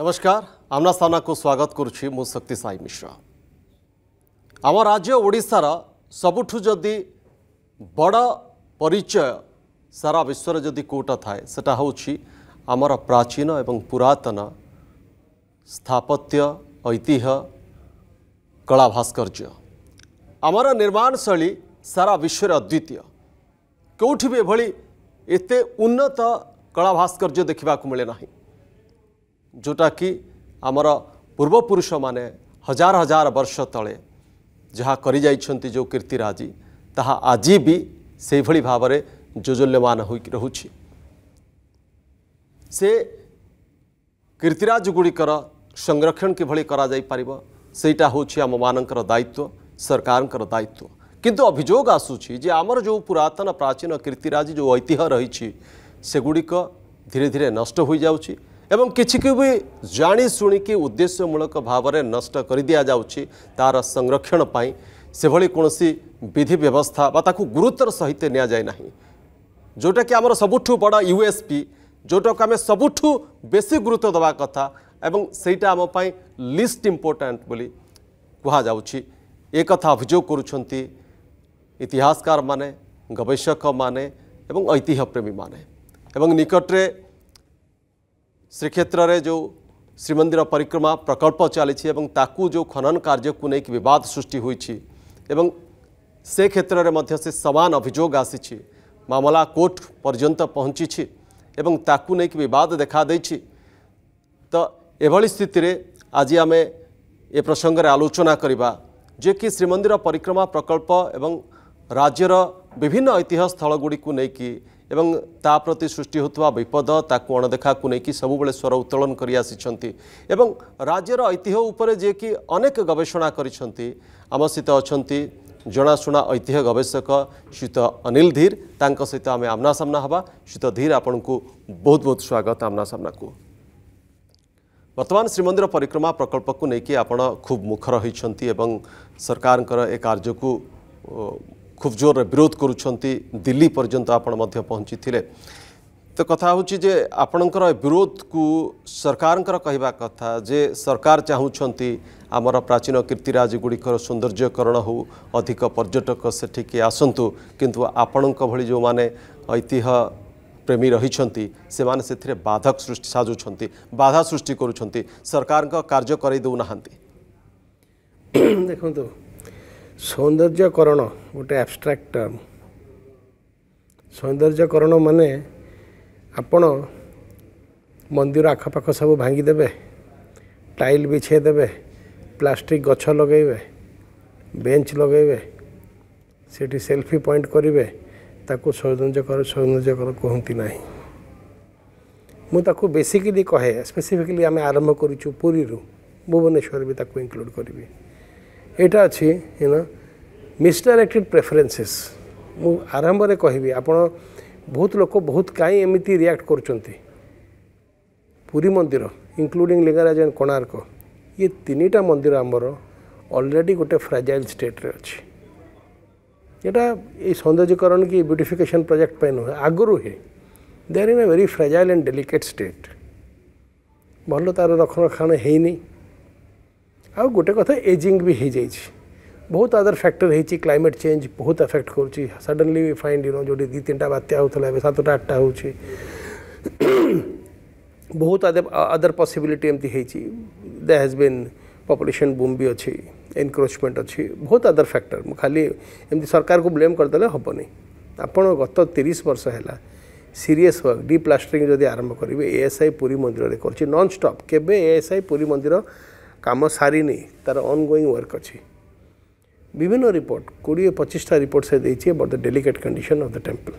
नमस्कार आमना सामना को स्वागत करुच्ची शक्ति साई मिश्रा आम राज्य ओडार सबुठ जदि बड़ परिचय सारा विश्व जदि कौटा थाए से आमर प्राचीन एवं पुरातन स्थापत्य ऐतिह कला भास्कर्य आमर निर्माण शैली सारा विश्व अद्वितीय कौटि भी एभली एत उन्नत कला भास्कर देखा मिले ना ଯେଉଁଟାକି ଆମର ପୂର୍ବପୁରୁଷମାନେ ହଜାର ହଜାର ବର୍ଷ ତଳେ ଯାହା କରିଯାଇଛନ୍ତି ଯେଉଁ କୀର୍ତ୍ତିରାଜି ତାହା ଆଜି ବି ସେହିଭଳି ଭାବରେ ଯୋଜଲ୍ୟମାନ ହୋଇକି ରହୁଛି ସେ କୀର୍ତ୍ତିରାଜ ଗୁଡ଼ିକର ସଂରକ୍ଷଣ କିଭଳି କରାଯାଇପାରିବ ସେଇଟା ହେଉଛି ଆମମାନଙ୍କର ଦାୟିତ୍ୱ ସରକାରଙ୍କର ଦାୟିତ୍ୱ କିନ୍ତୁ ଅଭିଯୋଗ ଆସୁଛି ଯେ ଆମର ଯେଉଁ ପୁରାତନ ପ୍ରାଚୀନ କୀର୍ତ୍ତିରାଜି ଯେଉଁ ଐତିହ୍ୟ ରହିଛି ସେଗୁଡ଼ିକ ଧୀରେ ଧୀରେ ନଷ୍ଟ ହୋଇଯାଉଛି ଏବଂ କିଛିକୁ ବି ଜାଣିଶୁଣିକି ଉଦ୍ଦେଶ୍ୟମୂଳକ ଭାବରେ ନଷ୍ଟ କରିଦିଆଯାଉଛି ତା'ର ସଂରକ୍ଷଣ ପାଇଁ ସେଭଳି କୌଣସି ବିଧି ବ୍ୟବସ୍ଥା ବା ତାକୁ ଗୁରୁତ୍ୱର ସହିତ ନିଆଯାଏ ନାହିଁ ଯେଉଁଟାକି ଆମର ସବୁଠୁ ବଡ଼ ୟୁଏସ୍ପି ଯେଉଁଟାକୁ ଆମେ ସବୁଠୁ ବେଶୀ ଗୁରୁତ୍ୱ ଦେବା କଥା ଏବଂ ସେଇଟା ଆମ ପାଇଁ ଲିଷ୍ଟ ଇମ୍ପୋର୍ଟାଣ୍ଟ ବୋଲି କୁହାଯାଉଛି ଏ କଥା ଅଭିଯୋଗ କରୁଛନ୍ତି ଇତିହାସକାରମାନେ ଗବେଷକମାନେ ଏବଂ ଐତିହ୍ୟପ୍ରେମୀମାନେ ଏବଂ ନିକଟରେ ଶ୍ରୀକ୍ଷେତ୍ରରେ ଯେଉଁ ଶ୍ରୀମନ୍ଦିର ପରିକ୍ରମା ପ୍ରକଳ୍ପ ଚାଲିଛି ଏବଂ ତାକୁ ଯେଉଁ ଖନନ କାର୍ଯ୍ୟକୁ ନେଇକି ବିବାଦ ସୃଷ୍ଟି ହୋଇଛି ଏବଂ ସେ କ୍ଷେତ୍ରରେ ମଧ୍ୟ ସେ ସମାନ ଅଭିଯୋଗ ଆସିଛି ମାମଲା କୋର୍ଟ ପର୍ଯ୍ୟନ୍ତ ପହଞ୍ଚିଛି ଏବଂ ତାକୁ ନେଇକି ବିବାଦ ଦେଖାଦେଇଛି ତ ଏଭଳି ସ୍ଥିତିରେ ଆଜି ଆମେ ଏ ପ୍ରସଙ୍ଗରେ ଆଲୋଚନା କରିବା ଯେ କି ଶ୍ରୀମନ୍ଦିର ପରିକ୍ରମା ପ୍ରକଳ୍ପ ଏବଂ ରାଜ୍ୟର ବିଭିନ୍ନ ଐତିହ୍ୟ ସ୍ଥଳଗୁଡ଼ିକୁ ନେଇକି एवं ता प्रति सृष्टि विपद हुपद को अणदेखाको नैक सबैबे स्वर उत्तोलन गरिसिन्छ ए राज्य र जे जेक अनेक गवेषणा गरिसहित अहिले जनाशुना ऐतिह गवेषक श्रीत अनिल धीर सहित आमे आमना सामना हे शीत धीर को बहुत बहुत स्वागत आमना सामना को बर्तमान श्रीमन्दिर परिक्रमा प्रकल्प को नैक आप खूब मुखर सरकार एक कार्य को खूब जोरें विरोध दिल्ली पर्यंत आपण मध्य पहुंचीथिले तो कथा होची जे आपणकर विरोध को सरकारंकर कहबा कथा जे सरकार चाहूछंती आमर प्राचीन कीर्तिराज गुडीकर सौंदर्यकरण हो अधिक पर्यटक सेठी के आसंतु किंतु आपणक भली जो माने ऐतिह्य प्रेमी रहीछंती से माने सेथिरे बाधक सृष्टि साजुछंती बाधा सृष्टि करूछंती सरकारक कार्य करै दउ नाहंती देखंतु ସୌନ୍ଦର୍ଯ୍ୟକରଣ ଗୋଟେ ଆବଷ୍ଟ୍ରାକ୍ଟ ଟର୍ମ ସୌନ୍ଦର୍ଯ୍ୟକରଣ ମାନେ ଆପଣ ମନ୍ଦିର ଆଖପାଖ ସବୁ ଭାଙ୍ଗିଦେବେ ଟାଇଲ୍ ବିଛେଇ ଦେବେ ପ୍ଲାଷ୍ଟିକ୍ ଗଛ ଲଗାଇବେ ବେଞ୍ଚ ଲଗାଇବେ ସେଠି ସେଲ୍ଫି ପଏଣ୍ଟ କରିବେ ତାକୁ ସୌନ୍ଦର୍ଯ୍ୟକର ସୌନ୍ଦର୍ଯ୍ୟକର କୁହନ୍ତି ନାହିଁ ମୁଁ ତାକୁ ବେସିକାଲି କହେ ସ୍ପେସିଫିକାଲି ଆମେ ଆରମ୍ଭ କରୁଛୁ ପୁରୀରୁ ଭୁବନେଶ୍ୱର ବି ତାକୁ ଇନକ୍ଲୁଡ଼୍ କରିବି ଏଇଟା ଅଛି ୟୁ ନୋ ମିସଡାଇରେକ୍ଟେଡ଼ ପ୍ରେଫରେନ୍ସେସ୍ ମୁଁ ଆରମ୍ଭରେ କହିବି ଆପଣ ବହୁତ ଲୋକ ବହୁତ କାହିଁ ଏମିତି ରିଆକ୍ଟ କରୁଛନ୍ତି ପୁରୀ ମନ୍ଦିର ଇନକ୍ଲୁଡ଼ିଂ ଲିଙ୍ଗରାଜ ଆଣ୍ଡ କୋଣାର୍କ ଇଏ ତିନିଟା ମନ୍ଦିର ଆମର ଅଲରେଡ଼ି ଗୋଟେ ଫ୍ରାଜାଇଲ୍ ଷ୍ଟେଟ୍ରେ ଅଛି ଏଇଟା ଏଇ ସୌନ୍ଦର୍ଯ୍ୟକରଣ କି ବ୍ୟୁଟିଫିକେସନ୍ ପ୍ରୋଜେକ୍ଟ ପାଇଁ ନୁହେଁ ଆଗରୁ ହୁଏ they are in a very fragile and delicate state ଭଲ ତା'ର ରକ୍ଷଣାକ୍ଷଣ ହେଇନି ଆଉ ଗୋଟେ କଥା ଏଜିଂ ବି ହେଇଯାଇଛି ବହୁତ ଅଦର ଫ୍ୟାକ୍ଟର ହେଇଛି କ୍ଲାଇମେଟ୍ ଚେଞ୍ଜ ବହୁତ ଆଫେକ୍ଟ କରୁଛି ସଡନ୍ଲି ଫାଇଣ୍ଡ ୟୁ ନୋ ଯେଉଁଠି ଦୁଇ ତିନିଟା ବାତ୍ୟା ହେଉଥିଲା ଏବେ ସାତଟା ଆଠଟା ହେଉଛି ବହୁତ ଅଦର ପସିବିଲିଟି ଏମିତି ହେଇଛି they has been population boom ବି ଅଛି ଏନକ୍ରୋଚମେଣ୍ଟ ଅଛି ବହୁତ ଅଦର ଫ୍ୟାକ୍ଟର ମୁଁ ଖାଲି ଏମିତି ସରକାରକୁ ବ୍ଲେମ୍ କରିଦେଲେ ହେବନି ଆପଣ ଗତ ତିରିଶ ବର୍ଷ ହେଲା ସିରିୟସ୍ ୱାର୍କ ଡି ପ୍ଲାଷ୍ଟରିଂ ଯଦି ଆରମ୍ଭ କରିବେ ଏଏସ୍ଆଇ ପୁରୀ ମନ୍ଦିରରେ କରୁଛି ନନ୍ ଷ୍ଟପ୍ କେବେ ଏଏସ୍ଆଇ ପୁରୀ ମନ୍ଦିର କାମ ସାରିନି ତାର ଅନଗୋଇଂ ୱାର୍କ ଅଛି ବିଭିନ୍ନ ରିପୋର୍ଟ କୋଡ଼ିଏ ପଚିଶଟା ରିପୋର୍ଟ ସେ ଦେଇଛି about the delicate condition of the temple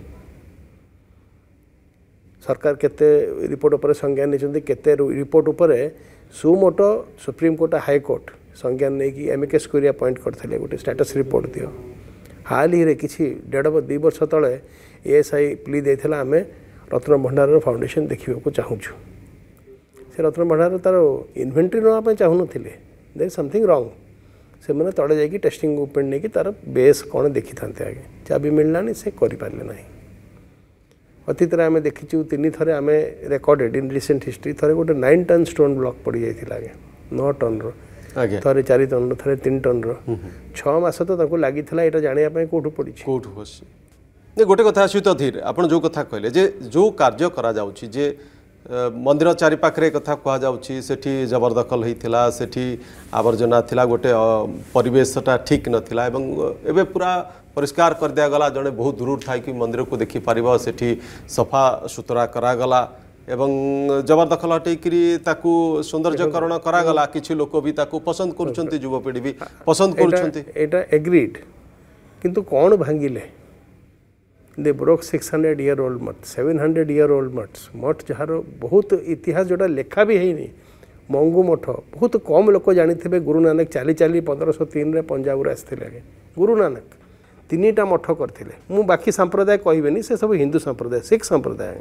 ସରକାର କେତେ ରିପୋର୍ଟ ଉପରେ ସଂଜ୍ଞା ନେଇଛନ୍ତି କେତେ ରିପୋର୍ଟ ଉପରେ ସୁମୋଟ ସୁପ୍ରିମକୋର୍ଟ ହାଇକୋର୍ଟ ସଂଜ୍ଞା ନେଇକି ଏମ୍ଏକେସ୍ କୋରିଆ ପଏଣ୍ଟ କରିଥିଲେ ଗୋଟେ ଷ୍ଟାଟସ୍ ରିପୋର୍ଟ ଦିଅ ହାଲ ଇରେ କିଛି ଦେଢ଼ ଦୁଇ ବର୍ଷ ତଳେ ଏଏସ୍ଆଇ ପ୍ଲି ଦେଇଥିଲା ଆମେ ରତ୍ନ ଭଣ୍ଡାରର ଫାଉଣ୍ଡେସନ୍ ଦେଖିବାକୁ ଚାହୁଁଛୁ ସେ ରତ୍ନ ଭଣ୍ଡାର ତା'ର ଇନଭେଣ୍ଟ୍ରି ନେବା ପାଇଁ ଚାହୁଁନଥିଲେ ଦେ ଇଜ୍ ସମଥିଙ୍ଗ ରଙ୍ଗ ସେମାନେ ତଳେ ଯାଇକି ଟେଷ୍ଟିଂ ଉପରେ ନେଇକି ତା'ର ବେସ୍ କ'ଣ ଦେଖିଥାନ୍ତେ ଆଗେ ଚାବି ମିଳିଲାନି ସେ କରିପାରିଲେ ନାହିଁ ଅତୀତରେ ଆମେ ଦେଖିଛୁ ତିନି ଥରେ ଆମେ ରେକର୍ଡେଡ଼ ଇନ୍ ରିସେଣ୍ଟ ହିଷ୍ଟ୍ରି ଥରେ ଗୋଟେ ନାଇନ୍ ଟନ୍ ଷ୍ଟୋନ୍ ବ୍ଲକ୍ ପଡ଼ିଯାଇଥିଲା ଆଜ୍ଞା ନଅ ଟନ୍ର ଥରେ ଚାରି ଟନ୍ର ଥରେ ତିନି ଟନ୍ର ଛଅ ମାସ ତ ତାଙ୍କୁ ଲାଗିଥିଲା ଏଇଟା ଜାଣିବା ପାଇଁ କେଉଁଠୁ ପଡ଼ିଛି କେଉଁଠୁ ବସି ଗୋଟେ କଥା ଆସୁଛି ତ ଧୀର ଆପଣ ଯେଉଁ କଥା କହିଲେ ଯେ ଯେଉଁ କାର୍ଯ୍ୟ କରାଯାଉଛି ଯେ ମନ୍ଦିର ଚାରିପାଖରେ କଥା କୁହାଯାଉଛି ସେଠି ଜବରଦଖଲ ହେଇଥିଲା ସେଠି ଆବର୍ଜନା ଥିଲା ଗୋଟେ ପରିବେଶଟା ଠିକ୍ ନଥିଲା ଏବଂ ଏବେ ପୁରା ପରିଷ୍କାର କରିଦିଆଗଲା ଜଣେ ବହୁତ ଦୂରରୁ ଥାଇକି ମନ୍ଦିରକୁ ଦେଖିପାରିବ ସେଠି ସଫା ସୁତରା କରାଗଲା ଏବଂ ଜବରଦଖଲ ହଟେଇକିରି ତାକୁ ସୌନ୍ଦର୍ଯ୍ୟକରଣ କରାଗଲା କିଛି ଲୋକ ବି ତାକୁ ପସନ୍ଦ କରୁଛନ୍ତି ଯୁବପିଢ଼ି ବି ପସନ୍ଦ କରୁଛନ୍ତି ଏଇଟା ଏଗ୍ରିଡ୍ କିନ୍ତୁ କ'ଣ ଭାଙ୍ଗିଲେ they broke six hundred year old मठ सेवेन हंड्रेड इयर ओल्ड मठ मठ जार बहुत इतिहास जोड़ा लेखा भी है मंगू मठ बहुत कम लोक जाथे गुरु नानक चली चली पंद्रह तीन में पंजाब आसते गुरु नानक तीन टा मठ करते बाकी सांप्रदाय कह से सब हिंदू संप्रदाय शिख संप्रदाय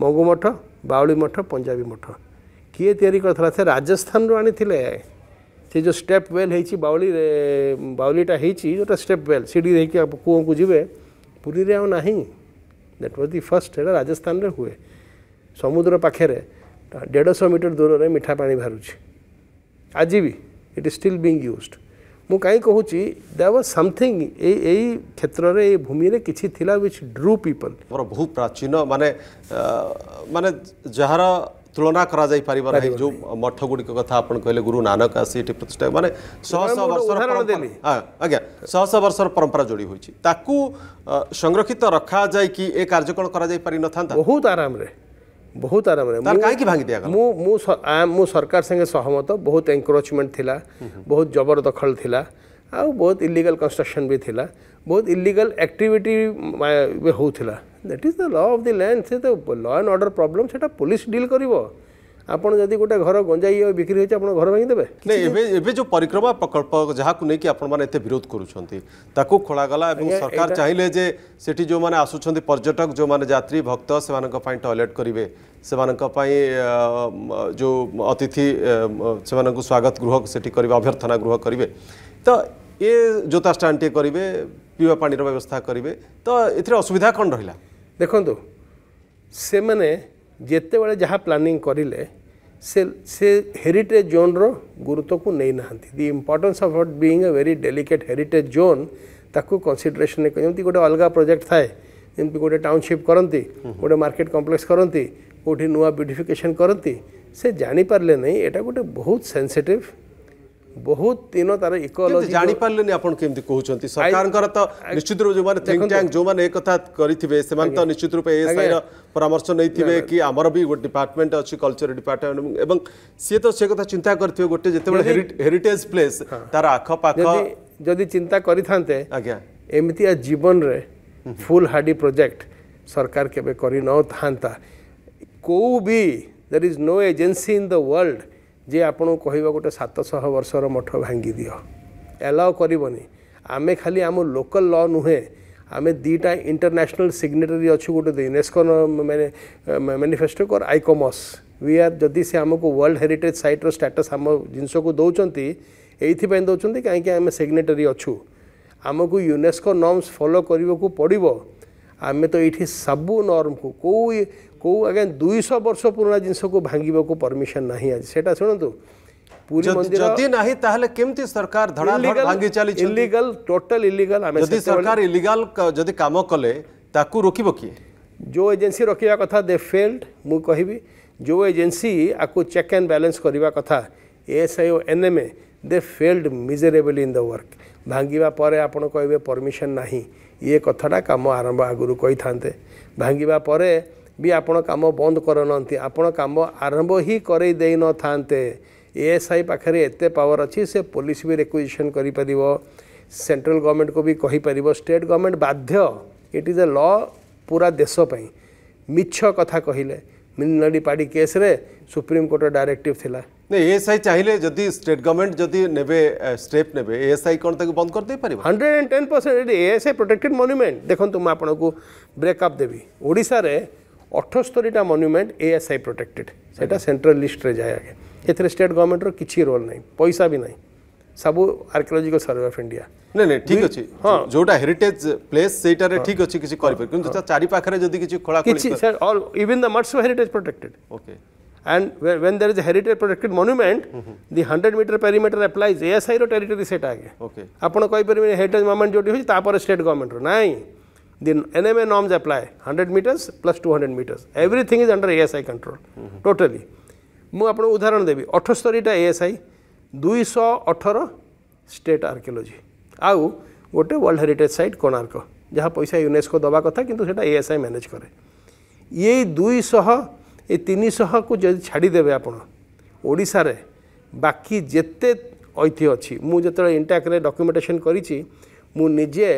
मंगू मठ बावली मठ पंजाबी मठ किए या राजस्थान रू आनी से जो स्टेप वेल होवली बावलीटा होटा स्टेप वेल सीढ़ी देखिए कूँ को जी पुरी रे ना दैट वाज दि फर्स्ट है राजस्थान रे हुए समुद्र पाखे डेढ़ सौ मीटर दूर में मीठा पा बाहर आज भी it is still being used मु कहीं कहूँ वाज समथिंग क्षेत्र में भूमि रे किसी थिला व्हिच ड्रू पीपल मोर बहु प्राचीन माने माने जहाँ ତୁଳନା କରାଯାଇପାରିବ ନାହିଁ ଯେଉଁ ମଠ ଗୁଡ଼ିକ କଥା ଆପଣ କହିଲେ ଗୁରୁ ନାନକ ଆସି ଏଠି ପ୍ରତିଷ୍ଠା ମାନେ ଶହ ଶହ ବର୍ଷର ଆଜ୍ଞା ଶହ ଶହ ବର୍ଷର ପରମ୍ପରା ଯୋଡ଼ି ହୋଇଛି ତାକୁ ସଂରକ୍ଷିତ ରଖାଯାଇକି ଏ କାର୍ଯ୍ୟ କ'ଣ କରାଯାଇ ପାରିନଥାନ୍ତା ବହୁତ ଆରାମରେ ବହୁତ ଆରାମରେ କାହିଁକି ଭାଙ୍ଗି ଦିଆ ମୁଁ ମୁଁ ମୁଁ ସରକାର ସାଙ୍ଗେ ସହମତ ବହୁତ ଏନକ୍ରୋଚମେଣ୍ଟ ଥିଲା ବହୁତ ଜବରଦଖଲ ଥିଲା ଆଉ ବହୁତ ଇଲିଗାଲ କନଷ୍ଟ୍ରକ୍ସନ୍ ବି ଥିଲା ବହୁତ ଇଲିଗାଲ ଆକ୍ଟିଭିଟି ବି ହେଉଥିଲା that is the law of the land ସେ ତ ଲ ଆଣ୍ଡ ଅର୍ଡ଼ର ପ୍ରୋବ୍ଲେମ୍ ସେଇଟା ପୋଲିସ ଡିଲ୍ କରିବ ଆପଣ ଯଦି ଗୋଟେ ଘର ଗଞ୍ଜାଇ ବିକ୍ରି ହୋଇଛି ଆପଣ ଘର ଭାଙ୍ଗିଦେବେ ନାଇଁ ଏବେ ଏବେ ଯେଉଁ ପରିକ୍ରମା ପ୍ରକଳ୍ପ ଯାହାକୁ ନେଇକି ଆପଣମାନେ ଏତେ ବିରୋଧ କରୁଛନ୍ତି ତାକୁ ଖୋଳାଗଲା ଏବଂ ସରକାର ଚାହିଁଲେ ଯେ ସେଠି ଯେଉଁମାନେ ଆସୁଛନ୍ତି ପର୍ଯ୍ୟଟକ ଯେଉଁମାନେ ଯାତ୍ରୀ ଭକ୍ତ ସେମାନଙ୍କ ପାଇଁ ଟଏଲେଟ୍ କରିବେ ସେମାନଙ୍କ ପାଇଁ ଯେଉଁ ଅତିଥି ସେମାନଙ୍କୁ ସ୍ୱାଗତ ଗୃହ ସେଠି କରିବେ ଅଭ୍ୟର୍ଥନା ଗୃହ କରିବେ ତ ଏ ଜୋତା ଷ୍ଟାଣ୍ଡଟିଏ କରିବେ ପିଇବା ପାଣିର ବ୍ୟବସ୍ଥା କରିବେ ତ ଏଥିରେ ଅସୁବିଧା କ'ଣ ରହିଲା ଦେଖନ୍ତୁ ସେମାନେ ଯେତେବେଳେ ଯାହା ପ୍ଲାନିଂ କରିଲେ ସେ ସେ ହେରିଟେଜ୍ ଜୋନ୍ର ଗୁରୁତ୍ୱକୁ ନେଇନାହାନ୍ତି the importance of it being a very delicate heritage zone ତାକୁ କନସିଡରେସନ୍ ଯେମିତି ଗୋଟେ ଅଲଗା ପ୍ରୋଜେକ୍ଟ ଥାଏ ଯେମିତି ଗୋଟେ ଟାଉନସିପ୍ କରନ୍ତି ଗୋଟେ ମାର୍କେଟ କମ୍ପ୍ଲେକ୍ସ କରନ୍ତି କେଉଁଠି ନୂଆ ବ୍ୟୁଟିଫିକେସନ୍ କରନ୍ତି ସେ ଜାଣିପାରିଲେ ନାହିଁ ଏଇଟା ଗୋଟେ ବହୁତ ସେନ୍ସିଟିଭ୍ ବହୁତ ଦିନ ତାର ଇକୋଲୋଜି ଜାଣିପାରିଲେନି ଆପଣ କେମିତି କହୁଛନ୍ତି ସରକାରଙ୍କର ତ ନିଶ୍ଚିତ ରୂପେ ଯେଉଁମାନେ ଥିଙ୍କ ଟ୍ୟାଙ୍କ ଯେଉଁମାନେ ଏ କଥା କରିଥିବେ ସେମାନେ ତ ନିଶ୍ଚିତ ରୂପେ ଏଏସ୍ଆଇର ପରାମର୍ଶ ନେଇଥିବେ କି ଆମର ବି ଗୋଟେ ଡିପାର୍ଟମେଣ୍ଟ ଅଛି କଲଚର ଡିପାର୍ଟମେଣ୍ଟ ଏବଂ ସିଏ ତ ସେ କଥା ଚିନ୍ତା କରିଥିବେ ଗୋଟେ ଯେତେବେଳେ ହେରିଟେଜ ପ୍ଲେସ୍ ତାର ଆଖପାଖ ଯଦି ଚିନ୍ତା କରିଥାନ୍ତେ ଆଜ୍ଞା ଏମିତିଆ ଜୀବନରେ ଫୁଲ୍ ହାର୍ଡି ପ୍ରୋଜେକ୍ଟ ସରକାର କେବେ କରିନଥାନ୍ତା କେଉଁ ବି there is no agency in the world ଯେ ଆପଣଙ୍କୁ କହିବ ଗୋଟେ ସାତଶହ ବର୍ଷର ମଠ ଭାଙ୍ଗିଦିଅ ଆଲାଓ କରିବନି ଆମେ ଖାଲି ଆମ ଲୋକାଲ ଲ ନୁହେଁ ଆମେ ଦୁଇଟା ଇଣ୍ଟରନ୍ୟାସନାଲ୍ ସିଗ୍ନେଟାରୀ ଅଛୁ ଗୋଟେ ୟୁନେସ୍କୋ ମାନେ ମ୍ୟାନିଫେଷ୍ଟୋ କର ଆଇକମସ୍ वी आर जदि से आमको वर्ल्ड हेरीटेज सैट्र स्टाटस आम जिनस को दौरान ये दौरान कहीं आम सिग्नेटरी अच्छू आमको यूनेस्को नर्म्स फलो करने को पड़ो आम तो ये सब नर्म को कोई कौ अगेन दुई सौ वर्ष पुराना जिनस को भांग परमिशन ना आज से शुणु पूरी जो एजेन्सी रखा कथा दे फेल्ड एजेन्सी आपको चेक एंड बैलेंस करने N M A they in the भांगापर आप परमिशन ना ये कथा कम आरंभ आगु कही था भांगापर ବି ଆପଣ କାମ ବନ୍ଦ କରୁନାହାନ୍ତି ଆପଣ କାମ ଆରମ୍ଭ ହିଁ କରେଇ ଦେଇନଥାନ୍ତେ ଏ ଏସ୍ ଆଇ ପାଖରେ ଏତେ ପାୱାର ଅଛି ସେ ପୋଲିସ ବି ରେକ୍ୱିଜିସନ୍ କରିପାରିବ ସେଣ୍ଟ୍ରାଲ ଗଭର୍ଣ୍ଣମେଣ୍ଟକୁ ବି କହିପାରିବ ଷ୍ଟେଟ୍ ଗଭର୍ଣ୍ଣମେଣ୍ଟ ବାଧ୍ୟ ଇଟ୍ ଇଜ୍ ଏ ଲ ପୁରା ଦେଶ ପାଇଁ ମିଛ କଥା କହିଲେ ମିଲନରୀ ପାର୍ଟି କେସ୍ରେ ସୁପ୍ରିମକୋର୍ଟର ଡାଇରେକ୍ଟିଭ୍ ଥିଲା ନାଇଁ ଏ ଏସ୍ ଆଇ ଚାହିଁଲେ ଯଦି ଷ୍ଟେଟ୍ ଗଭର୍ଣ୍ଣମେଣ୍ଟ ଯଦି ନେବେ ଷ୍ଟେପ୍ ନେବେ ଏ ଏସ୍ ଆଇ କ'ଣ ତାକୁ ବନ୍ଦ କରିଦେଇପାରିବ hundred and ten percent S I protected monument ଦେଖନ୍ତୁ ମୁଁ ଆପଣଙ୍କୁ ବ୍ରେକ୍ଅପ୍ ଦେବି ଓଡ଼ିଶାରେ अठस्तरीटा monument A S I protected से सेंट्रल लिस्ट रे जाए आगे एथेर स्टेट गवर्नमेंट रो किछि रोल नै पैसा भी नै सब आर्कियोलॉजिकल सर्वे ऑफ इंडिया नहीं नहीं ठीक अच्छे हाँ जोटा हेरिटेज प्लेस से इटा रे ठीक अच्छे किसी कॉल पर क्योंकि जैसा चारी पाखरे जो दिखे चीज खड़ा सर ऑल इवन द मर्स heritage protected okay and when there is a heritage protected monument the 100 metre perimeter applies ASI रो टेरिटरी सेट आगे ओके आपण कोई परमे हेरिटेज मॉन्यूमेंट जोटी होय तापर स्टेट गवर्नमेंट रो नहीं the NMA norms apply 100 meters plus 200 meters. Everything is under ASI control, mm -hmm. totally. ମୁଁ ଆପଣଙ୍କୁ ଉଦାହରଣ ଦେବି ଅଠସ୍ତରୀଟା ଏ ଏସ୍ ଆଇ ଦୁଇଶହ ଅଠର ଷ୍ଟେଟ୍ ଆର୍କିଓଲୋଜି ଆଉ ଗୋଟେ ୱାର୍ଲଡ଼ ହେରିଟେଜ୍ ସାଇଟ୍ କୋଣାର୍କ ଯାହା ପଇସା ୟୁନେସ୍କୋ ଦେବା କଥା କିନ୍ତୁ ସେଇଟା ଏ ଏସ୍ ଆଇ ମ୍ୟାନେଜ୍ କରେ ଏଇ ଦୁଇଶହ ଏ ତିନିଶହକୁ ଯଦି ଛାଡ଼ିଦେବେ ଆପଣ ଓଡ଼ିଶାରେ ବାକି ଯେତେ ଐତିହ୍ୟ ଅଛି ମୁଁ ଯେତେବେଳେ ଇଣ୍ଟାକ୍ରେ ଡକ୍ୟୁମେଣ୍ଟେସନ୍ କରିଛି ମୁଁ ନିଜେ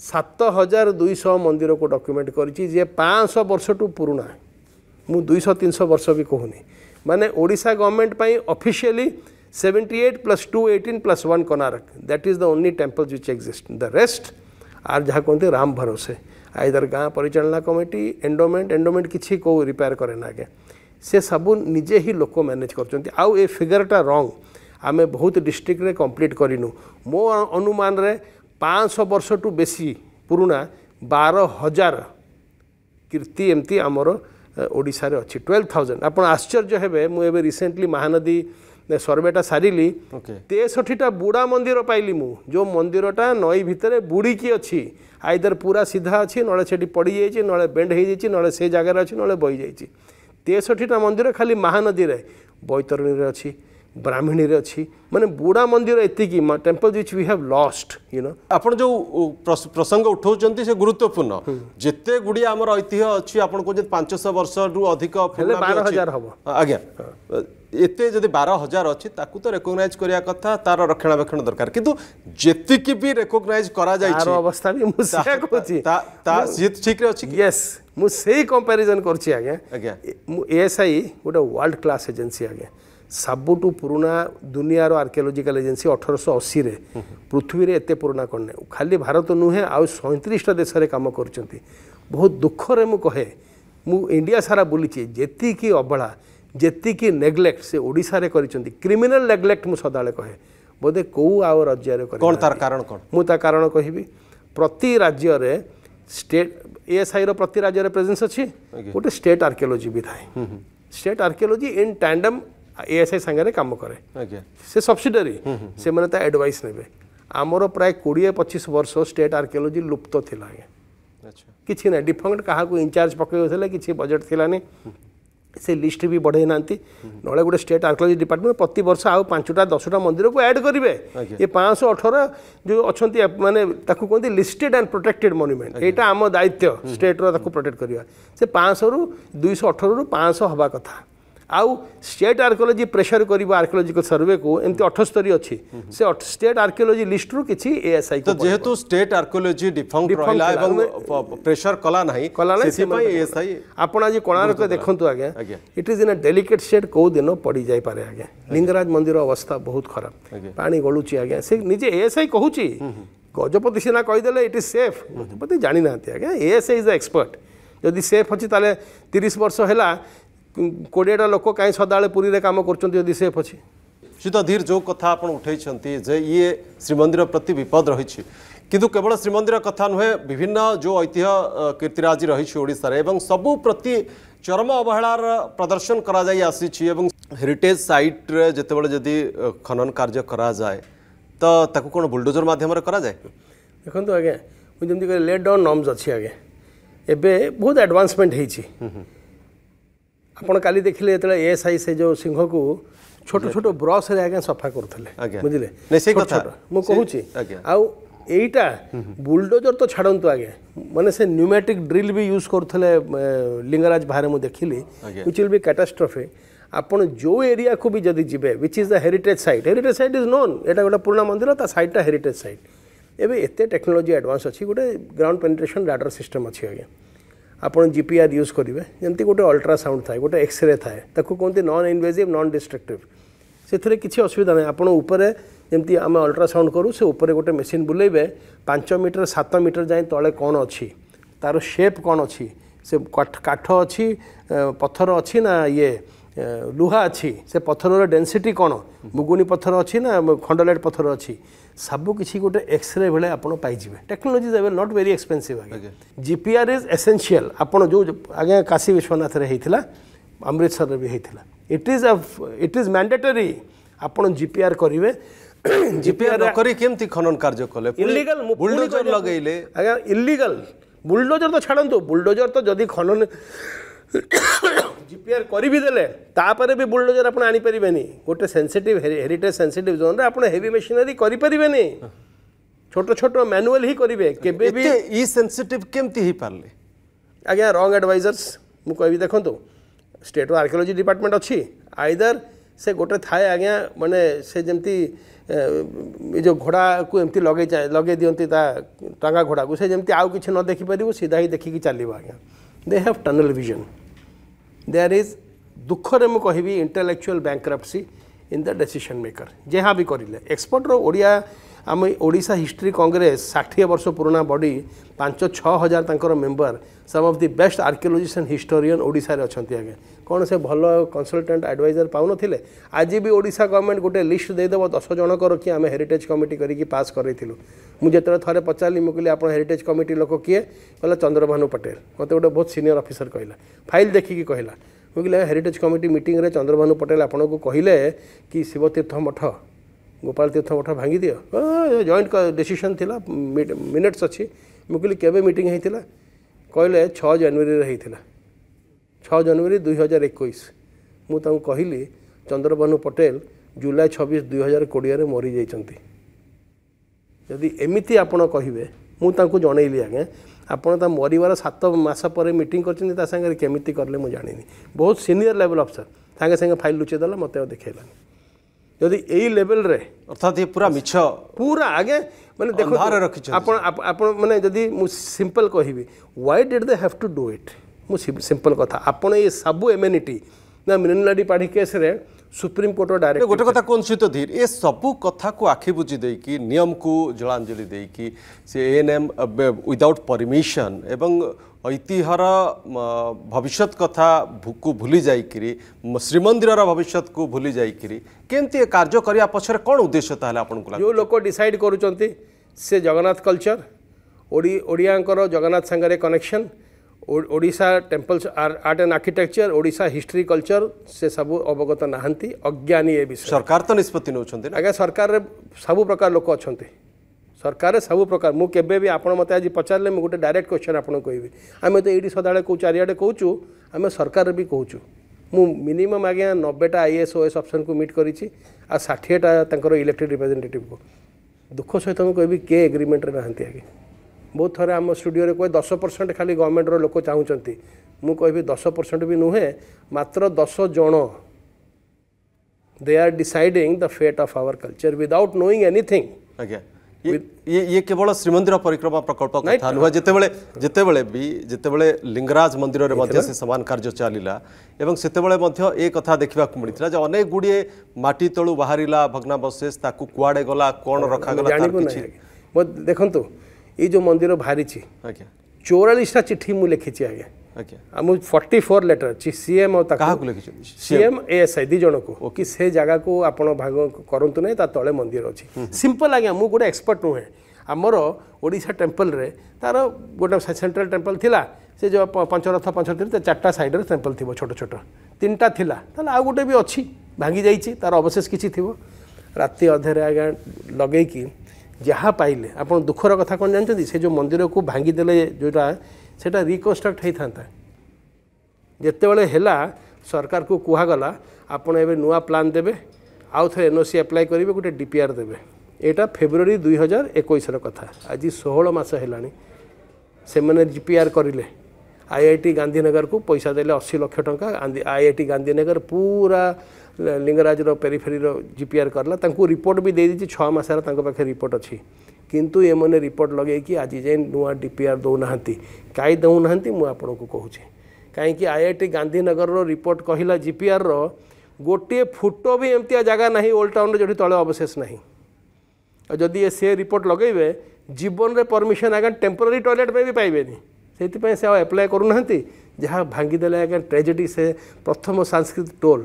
सत हजार दुईश मंदिर को डक्यूमेंट करे पांच वर्ष टू पुणा मु दुईश तीन सौ वर्ष भी कहूनी माने ओडा government officially seventy eight plus two eighteen plus one Konark that is the only temple which exist the rest are जहाँ कहते राम भरोसे आईदर गाँ परिचा कमिटी एंडोमेंट एंडोमेंट किसी कौ रिपेयर कैन ना आगे से सब निजे ही लोक मैनेज कर फिगरटा रंग आम बहुत डिस्ट्रिक्ट कम्प्लीट करूँ मो अनुमान रे ପାଞ୍ଚଶହ ବର୍ଷଠୁ ବେଶୀ ପୁରୁଣା ବାର ହଜାର କୀର୍ତ୍ତି ଏମିତି ଆମର ଓଡ଼ିଶାରେ ଅଛି ଟୁଏଲ୍ଭ ଥାଉଜେଣ୍ଡ ଆପଣ ଆଶ୍ଚର୍ଯ୍ୟ ହେବେ ମୁଁ ଏବେ ରିସେଣ୍ଟଲି ମହାନଦୀ ସର୍ଭେଟା ସାରିଲି ତେଷଠିଟା ବୁଡ଼ା ମନ୍ଦିର ପାଇଲି ମୁଁ ଯେଉଁ ମନ୍ଦିରଟା ନଈ ଭିତରେ ବୁଡ଼ିକି ଅଛି ଆଇଦର ପୁରା ସିଧା ଅଛି ନଳେ ସେଠି ପଡ଼ିଯାଇଛି ନଳେ ବେଣ୍ଡ ହେଇଯାଇଛି ନଳେ ସେ ଜାଗାରେ ଅଛି ନଳେ ବହିଯାଇଛି ତେଷଠିଟା ମନ୍ଦିର ଖାଲି ମହାନଦୀରେ ବୈତରଣୀରେ ଅଛି ବ୍ରାହ୍ମଣୀରେ ଅଛି ମାନେ ବୁଡ଼ା ମନ୍ଦିର ଏତିକି temple which we have lost you know ଆପଣ ଯେଉଁ ପ୍ରସଙ୍ଗ ଉଠାଉଛନ୍ତି ସେ ଗୁରୁତ୍ୱପୂର୍ଣ୍ଣ ଯେତେ ଗୁଡ଼ିଏ ଆମର ଐତିହ୍ୟ ଅଛି ଆପଣ କହୁଛନ୍ତି ପାଞ୍ଚଶହ ବର୍ଷରୁ ଅଧିକ ହେଲେ ବାର ହଜାର ହେବ ଆଜ୍ଞା ଏତେ ଯଦି ବାର ହଜାର ଅଛି ତାକୁ ତ ରେକଗ୍ନାଇଜ୍ କରିବା କଥା ତାର ରକ୍ଷଣାବେକ୍ଷଣ ଦରକାର କିନ୍ତୁ ଯେତିକି ବି ରେକଗ୍ନାଇଜ୍ କରାଯାଇଛି ଅବସ୍ଥା ବି ମୁଁ ସେଇଆ କହୁଛି ସିଏ ଠିକ୍ରେ ଅଛି ୟେସ୍ ମୁଁ ସେଇ କମ୍ପାରିଜନ୍ କରୁଛି ଆଜ୍ଞା ଆଜ୍ଞା ମୁଁ ଏଏସ୍ଆଇ ଗୋଟେ ୱାର୍ଲଡ କ୍ଲାସ୍ ଏଜେନ୍ସି ଆଜ୍ଞା ସବୁଠୁ ପୁରୁଣା ଦୁନିଆର ଆର୍କିଓଲୋଜିକାଲ ଏଜେନ୍ସି ଅଠରଶହ ଅଶୀରେ ପୃଥିବୀରେ ଏତେ ପୁରୁଣା କ'ଣ ନାହିଁ ଖାଲି ଭାରତ ନୁହେଁ ଆଉ ସଇଁତିରିଶଟା ଦେଶରେ କାମ କରୁଛନ୍ତି ବହୁତ ଦୁଃଖରେ ମୁଁ କହେ ମୁଁ ଇଣ୍ଡିଆ ସାରା ବୁଲିଛି ଯେତିକି ଅବହେଳା ଯେତିକି ନେଗ୍ଲେକ୍ଟ ସେ ଓଡ଼ିଶାରେ କରିଛନ୍ତି କ୍ରିମିନାଲ ନେଗ୍ଲେକ୍ଟ ମୁଁ ସଦାବେଳେ କହେ ବୋଧେ କେଉଁ ଆଉ ରାଜ୍ୟରେ କ'ଣ ତାର କାରଣ କ'ଣ ମୁଁ ତା କାରଣ କହିବି ପ୍ରତି ରାଜ୍ୟରେ ଷ୍ଟେଟ୍ ଏଏସ୍ଆଇର ପ୍ରତି ରାଜ୍ୟରେ ପ୍ରେଜେନ୍ସ ଅଛି ଗୋଟେ ଷ୍ଟେଟ୍ ଆର୍କିଓଲୋଜି ବି ଥାଏ state archaeology in tandem ASI सांगे कम कै से सब्सीडरी से एडवाइस ने आमर प्राय कोड़े पचिश वर्ष स्टेट आर्कियोलोजी लुप्त थी आज्ञा किसी ना डिफंक्ट क्या इनचार्ज पकड़ कि बजेट थी से लिस्ट भी बढ़े ना ना गोटे स्टेट आर्कोलोजी डिपार्टमेंट प्रति वर्ष आउ पांचटा दसटा मंदिर को एड करेंगे ये पाँच अठर जो अच्छा मैंने कहते लिस्टेड एंड प्रोटेक्टेड मन्युमेंट यहाँ आम दायित्व स्टेट रोटेक्ट करवा से पाँच रु दुई अठर रु पाँच हवा कथा आउ स्टेट आर्कियोलोजी प्रेसर कर आर्कियोलोजिकल सर्वे को एमती अठस्तरी अच्छी से स्टेट आर्कियोलोजी लिस्ट रु किसी एएसआई तो जेहेतु स्टेट आर्कियोलोजी डिफंक्ट रहला एवं प्रेशर कला नाही कला नाही सेपाई एएसआई आपण आज कोणार्क देखंतु आगे it is in a delicate state को दिन पड़ी जाई पारे आगे लिंगराज मंदिर अवस्था बहुत खराब पानी गळुची आगे से निजे एएसआई कहूची गजपति सिना कहीदेले इट इज सेफ गजपति जाणी ना आगे एएसआई इज अ एक्सपर्ट जदि सेफ अच्छी तेल तीस वर्ष है କୋଡ଼ିଏଟା ଲୋକ କାହିଁ ସଦାବେଳେ ପୁରୀରେ କାମ କରୁଛନ୍ତି ଯଦି ସେଫ୍ ଅଛି ନିଶ୍ଚିତ ଧୀର ଯେଉଁ କଥା ଆପଣ ଉଠାଇଛନ୍ତି ଯେ ଇଏ ଶ୍ରୀମନ୍ଦିର ପ୍ରତି ବିପଦ ରହିଛି କିନ୍ତୁ କେବଳ ଶ୍ରୀମନ୍ଦିର କଥା ନୁହେଁ ବିଭିନ୍ନ ଯେଉଁ ଐତିହ୍ୟ କୀର୍ତ୍ତିରାଜି ରହିଛି ଓଡ଼ିଶାରେ ଏବଂ ସବୁ ପ୍ରତି ଚରମ ଅବହେଳାର ପ୍ରଦର୍ଶନ କରାଯାଇ ଆସିଛି ଏବଂ ହେରିଟେଜ୍ ସାଇଟ୍ରେ ଯେତେବେଳେ ଯଦି ଖନନ କାର୍ଯ୍ୟ କରାଯାଏ ତ ତାକୁ କ'ଣ ବୁଲଡୋଜର ମାଧ୍ୟମରେ କରାଯାଏ ଦେଖନ୍ତୁ ଆଜ୍ଞା ମୁଁ ଯେମିତି କହିଲେ ଲେଟ୍ ଡାଉନ୍ ନର୍ମସ୍ ଅଛି ଆଜ୍ଞା ଏବେ ବହୁତ ଆଡ଼ଭାନ୍ସମେଣ୍ଟ ହେଇଛି আপনার কালি দেখলে যেত ଏସ୍ ଆଇ ସେ ଯେଉଁ ସିଂହକୁ ছোট ଛୋଟ ବ୍ରସ୍ରେ ଆଜ୍ଞା সফা করলে বুঝলে ମୁଁ କହୁଛି এইটা বুলডোজর তো ছাড়ন্তু আগে মানে সে নিউমেটিক ড্রিল বি ইউজ করুলে লিঙ্গরাজ বাহারে মু দেখিলি উইচ উইল বি ক্যাটাস্ট্রফি আপন যে এরিয়া কু যদি যাবে which is the heritage site heritage site is known এটা গোটা পুরোনা মন্দির তা সাইটটা হেরিটেজ সাইট এবে এত টেকনোলোজি আডভান্স অছি গোটে গ্রাউন্ড পেনিট্রেসন রাডার সিস্টম অছি আগে ଆପଣ ଜି ପି ଆର୍ ୟୁଜ୍ କରିବେ ଯେମିତି ଗୋଟେ ଅଲ୍ଟ୍ରାସାଉଣ୍ଡ ଥାଏ ଗୋଟେ ଏକ୍ସରେ ଥାଏ ତାକୁ କୁହନ୍ତି ନନ୍ ଇନଭେଜିଭ୍ ନନ୍ ଡିଷ୍ଟ୍ରକ୍ଟିଭ୍ ସେଥିରେ କିଛି ଅସୁବିଧା ନାହିଁ ଆପଣ ଉପରେ ଯେମିତି ଆମେ ଅଲ୍ଟ୍ରାସାଉଣ୍ଡ କରୁ ସେ ଉପରେ ଗୋଟେ ମେସିନ୍ ବୁଲେଇବେ ପାଞ୍ଚ ମିଟର ସାତ ମିଟର ଯାଏଁ ତଳେ କ'ଣ ଅଛି ତା'ର ସେପ୍ କ'ଣ ଅଛି ସେ କାଠ ଅଛି ପଥର ଅଛି ନା ଇଏ ଲୁହା ଅଛି ସେ ପଥରର ଡେନ୍ସିଟି କ'ଣ ମୁଗୁନି ପଥର ଅଛି ନା ଖଣ୍ଡଲାଇଟ୍ ପଥର ଅଛି ସବୁ କିଛି ଗୋଟେ ଏକ୍ସରେ ବେଳେ ଆପଣ ପାଇଯିବେ ଟେକ୍ନୋଲୋଜିଜ୍ ଏବେ ନଟ୍ ଭେରି ଏକ୍ସପେନ୍ସିଭ୍ ଆଜ୍ଞା ଜିପିଆର୍ ଇଜ୍ ଏସେନ୍ସିଆଲ୍ ଆପଣ ଯେଉଁ ଆଜ୍ଞା କାଶୀ ବିଶ୍ୱନାଥରେ ହେଇଥିଲା ଅମୃତସରରେ ବି ହେଇଥିଲା ଇଟ୍ ଇଜ୍ ଇଟ୍ ଇଜ୍ ମ୍ୟାଣ୍ଡେଟରୀ ଆପଣ ଜିପିଆର୍ କରିବେ ଜିପିଆର୍ କରି କେମିତି ଖନନ କାର୍ଯ୍ୟ କଲେ ଇଲିଗାଲ୍ ବୁଲଡୋଜର ଲଗେଇଲେ ଆଜ୍ଞା ଇଲିଗାଲ୍ ବୁଲଡୋଜର ତ ଛାଡ଼ନ୍ତୁ ବୁଲଡୋଜର ତ ଯଦି ଖନନ जिपीआर कर भी भी बुलडोजर आप आनीपरेंगे गोटे सेनसेट हेरीटेज सेनसीट जोन में आज हेवी मेसीनरी करें छोट छोट मानुआल ही करेंगे केवे भी इ सेनसेट केमती पारे रंग एडवाइजर्स मुझे कह देखु स्टेट आर्कियोलोजी डिपार्टमेंट अच्छी आईदर से गोटे थाए आज्ञा मैंने से जमी जो घोड़ा को एमती लगे लगे दिखती टांगा घोड़ा को जमी आउ कि न देखिपर सीधा ही देखिक चलो आज्ञा they have tunnel vision there is दुखर मु कहि intellectual bankruptcy in the decision maker जहाँ भी करें एक्सपर्ट रो ओडिया ଆମ ଓଡ଼ିଶା ହିଷ୍ଟ୍ରି କଂଗ୍ରେସ ଷାଠିଏ ବର୍ଷ ପୁରୁଣା ବଡ଼ି ପାଞ୍ଚ ଛଅ ହଜାର ତାଙ୍କର member some of the best archaeologist and historian ଓଡ଼ିଶାରେ ଅଛନ୍ତି ଆଜ୍ଞା କ'ଣ ସେ ଭଲ କନସଲଟାଣ୍ଟ ଆଡ଼ଭାଇଜର ପାଉନଥିଲେ ଆଜି ବି ଓଡ଼ିଶା ଗଭର୍ଣ୍ଣମେଣ୍ଟ ଗୋଟେ ଲିଷ୍ଟ ଦେଇଦେବ ଦଶ ଜଣଙ୍କର କି ଆମେ ହେରିଟେଜ୍ କମିଟି କରିକି ପାସ୍ କରେଇଥିଲୁ ମୁଁ ଯେତେବେଳେ ଥରେ ପଚାରିଲି ମୁଁ କହିଲି ଆପଣ ହେରିଟେଜ୍ କମିଟି ଲୋକ କିଏ କହିଲା ଚନ୍ଦ୍ରଭାନୁ ପଟେଲ ମୋତେ ଗୋଟେ ବହୁତ ସିନିୟର ଅଫିସର କହିଲା ଫାଇଲ୍ ଦେଖିକି କହିଲା ମୁଁ କହିଲି ହେରିଟେଜ୍ କମିଟି ମିଟିଂରେ ଚନ୍ଦ୍ରଭାନୁ ପଟେଲ ଆପଣଙ୍କୁ କହିଲେ କି ଶିବତୀର୍ଥ ମଠ ଗୋପାଳ ତୀର୍ଥ ମଠ ଭାଙ୍ଗିଦିଅ ଜଏଣ୍ଟ ଡିସିସନ୍ ଥିଲା ମିନିଟ୍ସ ଅଛି ମୁଁ କହିଲି କେବେ ମିଟିଂ ହେଇଥିଲା କହିଲେ ଛଅ ଜାନୁଆରୀରେ ହେଇଥିଲା ଛଅ ଜାନୁଆରୀ ଦୁଇ ହଜାର ଏକୋଇଶ ମୁଁ ତାଙ୍କୁ କହିଲି ଚନ୍ଦ୍ରବାନୁ ପଟେଲ ଜୁଲାଇ ଛବିଶ ଦୁଇ ହଜାର କୋଡ଼ିଏରେ ମରିଯାଇଛନ୍ତି ଯଦି ଏମିତି ଆପଣ କହିବେ ମୁଁ ତାଙ୍କୁ ଜଣେଇଲି ଆଜ୍ଞା ଆପଣ ତା ମରିବାର ସାତ ମାସ ପରେ ମିଟିଂ କରିଛନ୍ତି ତା ସାଙ୍ଗରେ କେମିତି କଲେ ମୁଁ ଜାଣିନି ବହୁତ ସିନିୟର ଲେଭଲ୍ ଅଫିସର ସାଙ୍ଗେ ସାଙ୍ଗେ ଫାଇଲ୍ ଲୁଚେଇଦେଲା ମୋତେ ଆଉ ଦେଖେଇଲାନି ଯଦି ଏଇ ଲେଭେଲରେ ଅର୍ଥାତ୍ ଇଏ ପୁରା ମିଛ ପୁରା ଆଜ୍ଞା ମାନେ ଦେଖନ୍ତୁ ରଖିଛ ଆପଣ ଆପଣ ମାନେ ଯଦି ମୁଁ ସିମ୍ପଲ୍ କହିବି why did they have to do it ମୁଁ ସିମ୍ପଲ୍ କଥା ଆପଣ ଏ ସବୁ ଏମେନିଟି ନା ମିନାଲାଡ଼ି ପାଢ଼ୀ କେସ୍ରେ ସୁପ୍ରିମକୋର୍ଟର ଡାଇରେକ୍ଟ ଗୋଟେ କଥା କୁହନ୍ତୁ ସହିତ ଧୀର ଏ ସବୁ କଥାକୁ ଆଖି ବୁଜି ଦେଇକି ନିୟମକୁ ଜଳାଞ୍ଜଳି ଦେଇକି ସେ ଏଏନ୍ଏମ୍ ୱିଦାଉଟ୍ ପରମିଶନ୍ ଏବଂ ઐતિહાર ભવિષ્યત કથા ભૂકુ ભૂલી જાય કિરી શ્રી મંદિર રા ભવિષ્યત કુ ભૂલી જાય કિરી કેંતિ આ કાર્ય કર્યા પછર કોણ ઉદ્દેશ્ય તહલે આપણ કુ લાગ જો લોકો ડિસાઈડ કરુચંતી સે જગન્નાથ કલ્ચર ઓડી ઓડિયાંકો જગન્નાથ સંગરે connection Odisha temples are art and architecture Odisha history culture સે સબુ અવગત નહંતી અજ્ઞાની એ વિષય સરકાર તો નિસ્પતિ ન હોચંતી આગે સરકાર સબુ પ્રકાર લોકો અછંતી सरकार सब प्रकार मुझे भी आपड़ मत आज पचारे मुझे गोटे डायरेक्ट क्वेश्चन आपको कह भी आम तो ये सदाड़े कौ चारे कौ आम सरकार भी कौचु मु मिनिमम आज्ञा नब्बेटा आई एस ओ एस अप्सन को मिट कर षाठीएटा इलेक्टेड रिप्रेजेटेट को दुख सहित मुझे कहबी किए एग्रीमेंट ना आगे बहुत थर आम स्टूडियो कह दस परसेंट खाली गवर्नमेंट रोक चाहूँ मुझे कह दस परसेंट भी नुहे मात्र दस जन they are deciding the fate of our culture without knowing anything ये ये केवल श्रीमंदिर परिक्रमा प्रकल्प कथा नुह जिते जितेबले जितेबले भी जितेबले लिंगराज मंदिर में से समान कार्य चलला सेतबले ए कथा देखा मिलता जो अनेक गुड़े माटी तलु बाहरला भग्नावशेष ताकू कुआड़े गला कौन हाँ, रखा देखु ये जो मंदिर बाहरी चौरालीसटा चिठी मुझे लिखी आज्ञा ମୁଁ ଫର୍ଟି ଫୋର୍ ଲେଟର୍ ଅଛି ସିଏମ୍ ଆଉ କାହାକୁ ଲେଖିଛନ୍ତି ସିଏମ୍ ଏଏସ୍ଆଇ ଦୁଇ ଜଣକୁ କି ସେ ଜାଗାକୁ ଆପଣ ଭାଗ କରନ୍ତୁ ନାହିଁ ତା ତଳେ ମନ୍ଦିର ଅଛି ସିମ୍ପଲ୍ ଆଜ୍ଞା ମୁଁ ଗୋଟେ ଏକ୍ସପର୍ଟ ନୁହେଁ ଆମର ଓଡ଼ିଶା ଟେମ୍ପଲ୍ରେ ତା'ର ଗୋଟେ ସେଣ୍ଟ୍ରାଲ୍ ଟେମ୍ପଲ୍ ଥିଲା ସେ ଯେଉଁ ପଞ୍ଚରଥ ପଞ୍ଚରଥ ତା ଚାରିଟା ସାଇଡ଼୍ରେ ଟେମ୍ପଲ୍ ଥିବ ଛୋଟ ଛୋଟ ତିନିଟା ଥିଲା ତାହେଲେ ଆଉ ଗୋଟେ ବି ଅଛି ଭାଙ୍ଗି ଯାଇଛି ତା'ର ଅବଶେଷ କିଛି ଥିବ ରାତି ଅଧେରେ ଆଜ୍ଞା ଲଗେଇକି ଯାହା ପାଇଲେ ଆପଣ ଦୁଃଖର କଥା କ'ଣ ଜାଣିଛନ୍ତି ସେ ଯେଉଁ ମନ୍ଦିରକୁ ଭାଙ୍ଗିଦେଲେ ଯେଉଁଟା সেটা রিকনস্ট্রক্ট হয়েথান্তা যেতবে হেলা সরকারকে কুহগলা আপনার এবার নূয়া প্লান দেবে আউথরে এনওসি আপ্লাই করবে গোটে ডিপিআর দেবে এটা ফেব্রুয়ারি দুই হাজার একুশর কথা আজ ষোহল মাস হল সে ডিপিআর করলে আইআইটি গান্ধীনগরକୁ ପଇସା ଦେଲେ ଅଶୀ ଲକ୍ଷ ଟଙ୍କା ଆଇଆଇଟି ଗାନ୍ଧୀନଗର ପୁରା ଲିଙ୍ଗରାଜର ପେରିଫେରିର ଜି ପି ଆର୍ କରିଲା ତାଙ୍କୁ ରିପୋର୍ଟ ବି ଦେଇଦେଇଛି ଛଅ ମାସର ତାଙ୍କ ପାଖରେ ରିପୋର୍ଟ ଅଛି କିନ୍ତୁ ଏମାନେ ରିପୋର୍ଟ ଲଗାଇକି ଆଜି ଯାଏଁ ନୂଆ ଡି ପି ଆର୍ ଦେଉନାହାନ୍ତି କାହିଁ ଦେଉନାହାନ୍ତି ମୁଁ ଆପଣଙ୍କୁ କହୁଛି କାହିଁକି ଆଇ ଆଇ ଟି ଗାନ୍ଧୀନଗରର ରିପୋର୍ଟ କହିଲା ଜି ପି ଆର୍ର ଗୋଟିଏ ଫୁଟ ବି ଏମିତିଆ ଜାଗା ନାହିଁ ଓଲ୍ଡ ଟାଉନ୍ରେ ଯେଉଁଠି ତଳେ ଅବଶେଷ ନାହିଁ ଆଉ ଯଦି ସେ ରିପୋର୍ଟ ଲଗାଇବେ ଜୀବନରେ ପରମିସନ୍ ଆଜ୍ଞା ଟେମ୍ପୋରାରୀ ଟଏଲେଟ୍ ପାଇଁ ବି ପାଇବେନି ସେଇଥିପାଇଁ ସେ ଆଉ ଆପ୍ଲାଏ କରୁନାହାନ୍ତି ଯାହା ଭାଙ୍ଗିଦେଲେ ଆଜ୍ଞା ଟ୍ରାଜେଡ଼ି ସେ ପ୍ରଥମ ସାଂସ୍କୃତିକ ଟୋଲ୍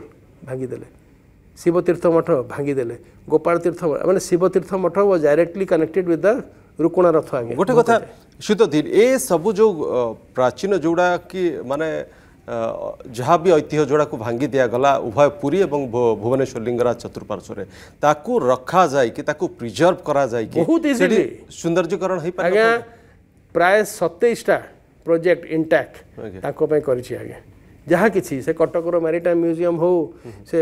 ଭାଙ୍ଗିଦେଲେ ଶିବତୀର୍ଥ ମଠ ଭାଙ୍ଗିଦେଲେ ଗୋପାଳତୀର୍ଥ ମାନେ ଶିବତୀର୍ଥ ମଠ was directly connected with the Rukuna Ratha ଆଜ୍ଞା ଗୋଟେ କଥା ସୁଧୀର ଏ ସବୁ ଯେଉଁ ପ୍ରାଚୀନ ଯେଉଁଟା କି ମାନେ ଯାହା ବି ଐତିହ୍ୟ ଯେଉଁଟାକୁ ଭାଙ୍ଗି ଦିଆଗଲା ଉଭୟ ପୁରୀ ଏବଂ ଭୁବନେଶ୍ୱର ଲିଙ୍ଗରାଜ ଚତୁଃପାର୍ଶ୍ୱରେ ତାକୁ ରଖାଯାଇକି ତାକୁ ପ୍ରିଜର୍ଭ କରାଯାଇକି ବହୁତ ସୌନ୍ଦର୍ଯ୍ୟକରଣ ହେଇପାରେ ଆଜ୍ଞା ପ୍ରାୟ ସତେଇଶଟା ପ୍ରୋଜେକ୍ଟ ଇଣ୍ଟାକ୍ଟ ତାଙ୍କ ପାଇଁ କରିଛି ଆଜ୍ଞା ଯାହା କିଛି ସେ କଟକର ମ୍ୟାରିଟାଇମ୍ ମ୍ୟୁଜିୟମ୍ ହଉ ସେ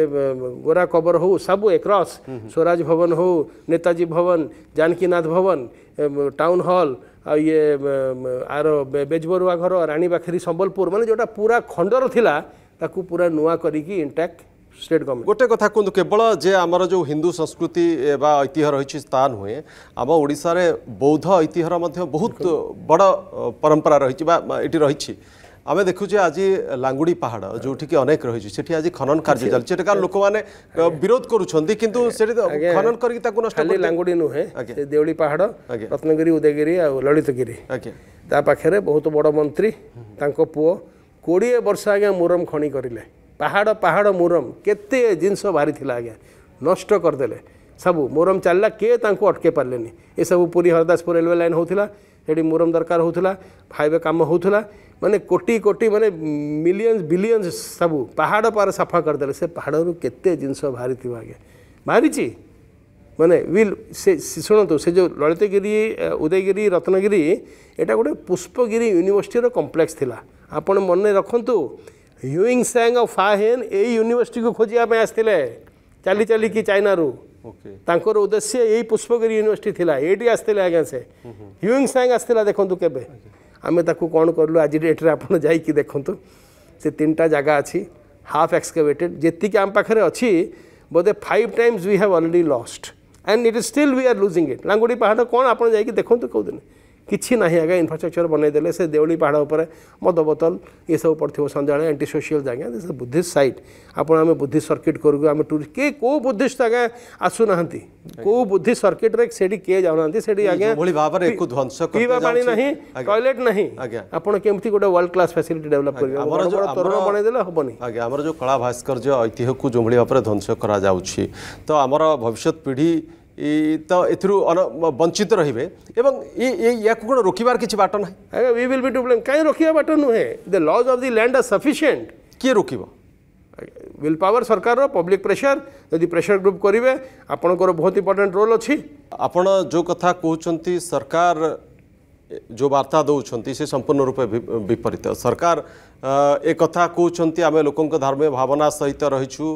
ଗୋରା କବର ହଉ ସବୁ ଏକ୍ରସ୍ ସ୍ୱରାଜ ଭବନ ହଉ ନେତାଜୀ ଭବନ ଜାନକୀନାଥ ଭବନ ଟାଉନ୍ ହଲ୍ ଆଉ ଇଏ ଆର ବେଜବରୁଆ ଘର ରାଣୀବାଖେରୀ ସମ୍ବଲପୁର ମାନେ ଯେଉଁଟା ପୁରା ଖଣ୍ଡର ଥିଲା ତାକୁ ପୁରା ନୂଆ କରିକି ଇଣ୍ଟାକ୍ଟ ଷ୍ଟେଟ୍ ଗଭର୍ଣ୍ଣମେଣ୍ଟ ଗୋଟେ କଥା କୁହନ୍ତୁ କେବଳ ଯେ ଆମର ଯେଉଁ ହିନ୍ଦୁ ସଂସ୍କୃତି ବା ଐତିହ୍ୟ ରହିଛି ତା ନୁହେଁ ଆମ ଓଡ଼ିଶାରେ ବୌଦ୍ଧ ଐତିହ୍ୟର ମଧ୍ୟ ବହୁତ ବଡ଼ ପରମ୍ପରା ରହିଛି ବା ଏଠି ରହିଛି ଆମେ ଦେଖୁଛେ ଆଜି ଲାଙ୍ଗୁଡ଼ି ପାହାଡ଼ ଯେଉଁଠିକି ଅନେକ ରହିଛି ସେଠି ଆଜି ଖନନ କାର୍ଯ୍ୟ ଚାଲିଛି ସେଠିକାର ଲୋକମାନେ ବିରୋଧ କରୁଛନ୍ତି କିନ୍ତୁ ସେଠି ଖନନ କରିକି ତାକୁ ନଷ୍ଟ ଖାଲି ଲାଙ୍ଗୁଡ଼ି ନୁହେଁ ଦେଉଳି ପାହାଡ଼ ରତ୍ନଗିରି ଉଦୟଗିରି ଆଉ ଲଳିତଗିରି ତା ପାଖରେ ବହୁତ ବଡ଼ ମନ୍ତ୍ରୀ ତାଙ୍କ ପୁଅ କୋଡ଼ିଏ ବର୍ଷ ଆଜ୍ଞା ମୁରମ ଖଣି କରିଲେ ପାହାଡ଼ ପାହାଡ଼ ମୁରମ କେତେ ଜିନିଷ ବାହାରିଥିଲା ଆଜ୍ଞା ନଷ୍ଟ କରିଦେଲେ ସବୁ ମୋରମ ଚାଲିଲା କିଏ ତାଙ୍କୁ ଅଟକେଇ ପାରିଲେନି ଏସବୁ ପୁରୀ ହରଦାସପୁର ରେଲୱେ ଲାଇନ୍ ହେଉଥିଲା ସେଠି ମୋରମ ଦରକାର ହେଉଥିଲା ହାଇୱେ କାମ ହେଉଥିଲା ମାନେ କୋଟି କୋଟି ମାନେ ମିଲିୟନ୍ସ ବିଲିୟନ୍ସ ସବୁ ପାହାଡ଼ ପାର ସଫା କରିଦେଲେ ସେ ପାହାଡ଼ରୁ କେତେ ଜିନିଷ ବାହାରିଥିବ ଆଜ୍ଞା ବାହାରିଛି ମାନେ ୱିଲ୍ ସେ ଶୁଣନ୍ତୁ ସେ ଯେଉଁ ଲଳିତଗିରି ଉଦୟଗିରି ରତ୍ନଗିରି ଏଇଟା ଗୋଟେ ପୁଷ୍ପଗିରି ୟୁନିଭର୍ସିଟିର କମ୍ପ୍ଲେକ୍ସ ଥିଲା ଆପଣ ମନେ ରଖନ୍ତୁ ହ୍ୟୁଇଙ୍ଗ ସାଙ୍ଗ ଆଉ ଫାହେନ୍ ଏଇ ୟୁନିଭର୍ସିଟିକୁ ଖୋଜିବା ପାଇଁ ଆସିଥିଲେ ଚାଲି ଚାଲିକି ଚାଇନାରୁ ତାଙ୍କର ଉଦ୍ଦେଶ୍ୟ ଏଇ ପୁଷ୍ପଗିରି ୟୁନିଭର୍ସିଟି ଥିଲା ଏଇଠି ଆସିଥିଲେ ଆଜ୍ଞା ସେ ହ୍ୟୁଇଙ୍ଗ ସାଙ୍ଗ ଆସିଥିଲା ଦେଖନ୍ତୁ କେବେ ଆମେ ତାକୁ କ'ଣ କଲୁ ଆଜି ଡେଟ୍ରେ ଆପଣ ଯାଇକି ଦେଖନ୍ତୁ ସେ ତିନିଟା ଜାଗା ଅଛି ହାଫ୍ ଏକ୍ସକାଭେଟେଡ୍ ଯେତିକି ଆମ ପାଖରେ ଅଛି ବୋଧେ five times we have already lost and it is still we are losing it Langudi Pahad କ'ଣ ଆପଣ ଯାଇକି ଦେଖନ୍ତୁ କେଉଁଦିନ किसी ना आज इनफ्रास्ट्रक्चर बनईदे से देवली पहाड़ पर मद बोतल ये सब पड़े सन्दे एंटी सोशियाल आज्ञा से बुद्धिस्ट सैट आपे बुद्धि सर्किट करू आम टूरी किए कौ बुद्धिस्ट आज्ञा आसूना कौ बुद्धि सर्किट रे किए जाऊना ध्वंस पीवा ना टयलेट ना गोटे वर्ल्ड क्लास फैसिलिट डेवलप करेंगे कला भास्कर ऐतिह्य को जो भाव में ध्वंस कर तो आम भविष्य पीढ़ी ତ ଏଥିରୁ ବଞ୍ଚିତ ରହିବେ ଏବଂ ୟାକୁ କ'ଣ ରୋକିବାର କିଛି ବାଟ ନାହିଁ ଆଜ୍ଞା we will be to blame କାହିଁ ରୋକିବା ବାଟ ନୁହେଁ the laws of the land are sufficient କିଏ ରୋକିବ ୱିଲ୍ ପାୱାର ସରକାରର ପବ୍ଲିକ୍ ପ୍ରେସର ଯଦି ପ୍ରେସର ଗ୍ରୁପ୍ କରିବେ ଆପଣଙ୍କର ବହୁତ ଇମ୍ପୋର୍ଟାଣ୍ଟ ରୋଲ୍ ଅଛି ଆପଣ ଯେଉଁ କଥା କହୁଛନ୍ତି ସରକାର ଯେଉଁ ବାର୍ତ୍ତା ଦେଉଛନ୍ତି ସେ ସମ୍ପୂର୍ଣ୍ଣ ରୂପେ ବିପରୀତ ସରକାର ଏ କଥା କହୁଛନ୍ତି ଆମେ ଲୋକଙ୍କ ଧାର୍ମିକ ଭାବନା ସହିତ ରହିଛୁ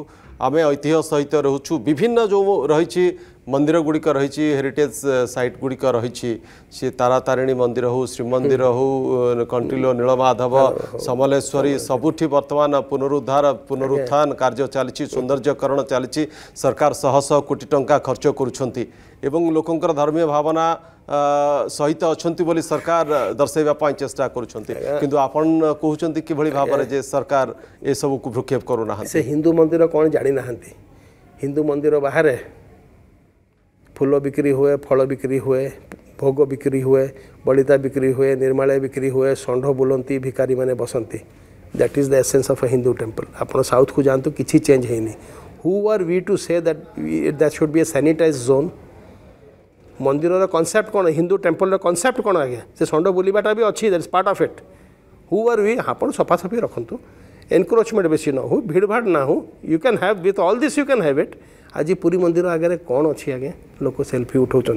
ଆମେ ଐତିହ୍ୟ ସହିତ ରହୁଛୁ ବିଭିନ୍ନ ଯେଉଁ ରହିଛି मंदिर गुड़िक रही हेरीटेज सैट गुड़िक रही सी तारातारिणी मंदिर हो श्रीमंदिर हो कंटिलो नीलमाधव समलेश्वरी सबुठ बर्तमान पुनरुद्धार पुनरुत्थान कार्य चली सौंदर्यकरण चली सरकार शह शह कोटी टा खर्च कर लोकर धर्मीय भावना सहित अच्छा सरकार दर्शाइवा चेष्टा करुँच सरकार ये सबू भ्रुक्षेप करूना से हिंदू मंदिर कौन जाणी ना हिंदू मंदिर बाहर ફૂલો બિક્રી હોય ફળો બિક્રી હોય ଭୋଗ ବିକ୍ରି ହୁଏ ବଳିତା ବିକ୍ରି ହୁଏ ନିର୍ମାଳୟ ବିକ୍ରି ହୁଏ ଷଣ୍ଢ ବୁଲନ୍ତି ଭିକାରୀମାନେ ବସନ୍ତି that is the essence of a Hindu temple ଆପଣ ସାଉଥ୍କୁ ଯାଆନ୍ତୁ କିଛି ଚେଞ୍ଜ ହେଇନି who are we to say that that should be a sanitised zone ମନ୍ଦିରର କନସେପ୍ଟ କ'ଣ ହିନ୍ଦୁ ଟେମ୍ପଲ୍ର କନସେପ୍ଟ କ'ଣ ଆଜ୍ଞା ସେ ଷଣ୍ଢ ବୁଲିବାଟା ବି ଅଛି that is part of it who are we ଆପଣ ସଫାସଫି ରଖନ୍ତୁ ଏନକ୍ରୋଚମେଣ୍ଟ ବେଶୀ ନ ହଉ ଭିଡ଼ଭାଡ଼ ନା ହଉ you can have with all this you can have it आज पूरी मंदिर आगे कौन अच्छी आज्ञा लोक सेल्फी उठाऊँ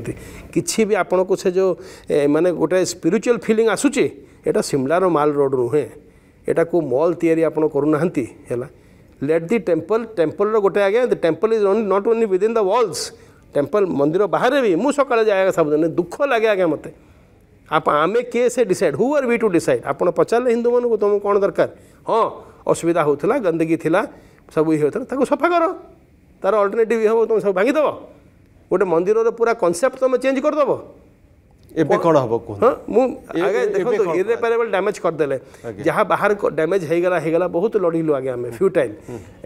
कि आपण को से जो मानने गोटे स्पिरिचुआल फिलिंग आसूचे यहाँ सिमलार माल रोड नुहे यहाँ को मल या करूना है लेट दि टेम्पल टेम्पल गोटे आज्ञा temple is not only within the walls temple मंदिर बाहर भी मुझे सकाल जाए सबुदिन दुख लगे आज्ञा मत आम आमे किए से decide who are we to decide आप पचारे हिंदू मानक तुमको कौन दरकार हाँ असुविधा होता गंदगी सब ये होता सफा कर ତାର ଅଲ୍ଟରନେଟିଭ୍ ହେବ ତୁମେ ସବୁ ଭାଙ୍ଗିଦେବ ଗୋଟେ ମନ୍ଦିରର ପୁରା କନସେପ୍ଟ ତୁମେ ଚେଞ୍ଜ କରିଦେବ ଏବେ କ'ଣ ହେବ କୁହ ହଁ ମୁଁ ଆଗେ ଦେଖନ୍ତୁ ଇରେପାରେବଲ୍ ଡ୍ୟାମେଜ୍ କରିଦେଲେ ଯାହା ବାହାର ଡ୍ୟାମେଜ୍ ହେଇଗଲା ହେଇଗଲା ବହୁତ ଲଢ଼ିଲୁ ଆଜ୍ଞା ଆମେ ଫ୍ୟୁ ଟାଇମ୍